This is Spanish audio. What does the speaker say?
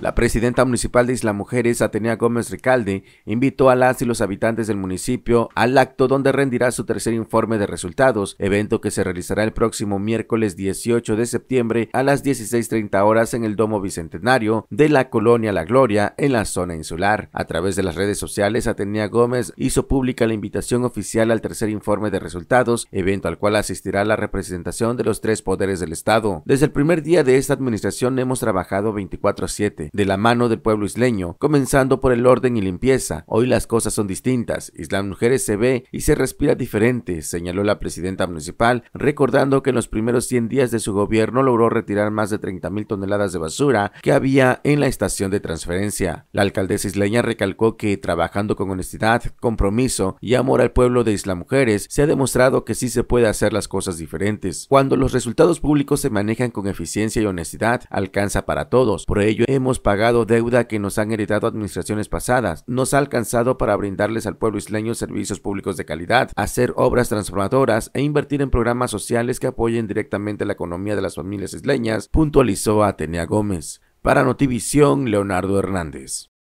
La presidenta municipal de Isla Mujeres, Atenea Gómez Ricalde, invitó a las y los habitantes del municipio al acto donde rendirá su tercer informe de resultados, evento que se realizará el próximo miércoles 18 de septiembre a las 16.30 horas en el Domo Bicentenario de la colonia La Gloria en la zona insular. A través de las redes sociales, Atenea Gómez hizo pública la invitación oficial al tercer informe de resultados, evento al cual asistirá la representación de los tres poderes del Estado. Desde el primer día de esta administración hemos trabajado 24-7 de la mano del pueblo isleño, comenzando por el orden y limpieza. Hoy las cosas son distintas, Isla Mujeres se ve y se respira diferente, señaló la presidenta municipal, recordando que en los primeros 100 días de su gobierno logró retirar más de 30 mil toneladas de basura que había en la estación de transferencia. La alcaldesa isleña recalcó que trabajando con honestidad, compromiso y amor al pueblo de Isla Mujeres, se ha demostrado que sí se puede hacer las cosas diferentes. Cuando los resultados públicos se manejan con eficiencia y honestidad, alcanza para todos. Por ello hemos pagado deuda que nos han heredado administraciones pasadas. Nos ha alcanzado para brindarles al pueblo isleño servicios públicos de calidad, hacer obras transformadoras e invertir en programas sociales que apoyen directamente la economía de las familias isleñas, puntualizó Atenea Gómez. Para Notivisión, Leonardo Hernández.